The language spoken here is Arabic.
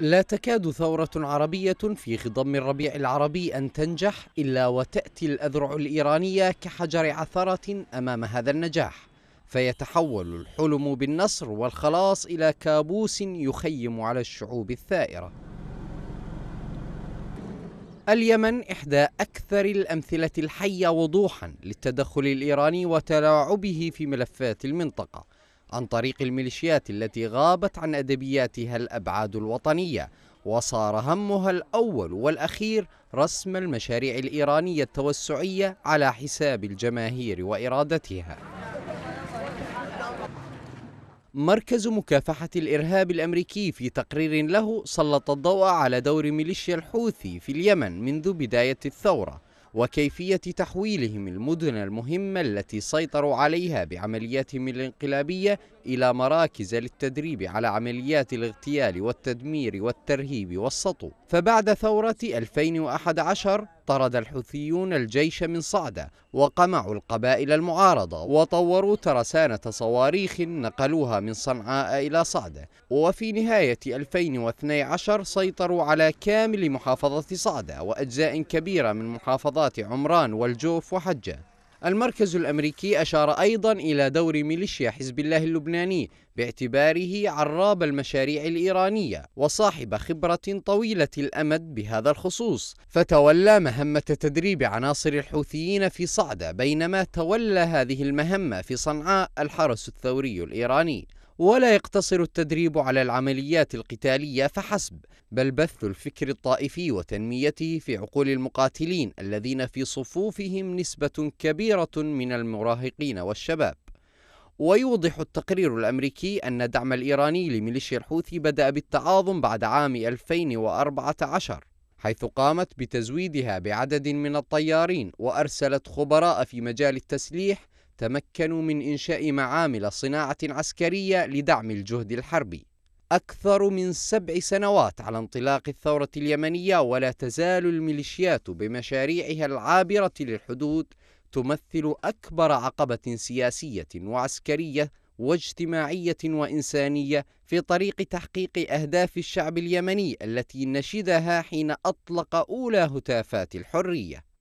لا تكاد ثورة عربية في خضم الربيع العربي أن تنجح إلا وتأتي الأذرع الإيرانية كحجر عثرة أمام هذا النجاح فيتحول الحلم بالنصر والخلاص إلى كابوس يخيم على الشعوب الثائرة اليمن إحدى أكثر الأمثلة الحية وضوحا للتدخل الإيراني وتلاعبه في ملفات المنطقة عن طريق الميليشيات التي غابت عن أدبياتها الأبعاد الوطنية وصار همها الأول والأخير رسم المشاريع الإيرانية التوسعية على حساب الجماهير وإرادتها مركز مكافحة الإرهاب الأمريكي في تقرير له سلط الضوء على دور ميليشيا الحوثي في اليمن منذ بداية الثورة وكيفية تحويلهم المدن المهمة التي سيطروا عليها بعملياتهم الانقلابية إلى مراكز للتدريب على عمليات الاغتيال والتدمير والترهيب والسطو فبعد ثورة 2011 طرد الحوثيون الجيش من صعدة وقمعوا القبائل المعارضة وطوروا ترسانة صواريخ نقلوها من صنعاء إلى صعدة وفي نهاية 2012 سيطروا على كامل محافظة صعدة وأجزاء كبيرة من محافظات عمران والجوف وحجة المركز الأمريكي أشار أيضا إلى دور ميليشيا حزب الله اللبناني باعتباره عراب المشاريع الإيرانية وصاحب خبرة طويلة الأمد بهذا الخصوص فتولى مهمة تدريب عناصر الحوثيين في صعدة بينما تولى هذه المهمة في صنعاء الحرس الثوري الإيراني ولا يقتصر التدريب على العمليات القتالية فحسب بل بث الفكر الطائفي وتنميته في عقول المقاتلين الذين في صفوفهم نسبة كبيرة من المراهقين والشباب ويوضح التقرير الأمريكي أن الدعم الإيراني لميليشيا الحوثي بدأ بالتعاظم بعد عام 2014 حيث قامت بتزويدها بعدد من الطيارين وأرسلت خبراء في مجال التسليح تمكنوا من إنشاء معامل صناعة عسكرية لدعم الجهد الحربي أكثر من سبع سنوات على انطلاق الثورة اليمنية ولا تزال الميليشيات بمشاريعها العابرة للحدود تمثل أكبر عقبة سياسية وعسكرية واجتماعية وإنسانية في طريق تحقيق أهداف الشعب اليمني التي نشدها حين أطلق أولى هتافات الحرية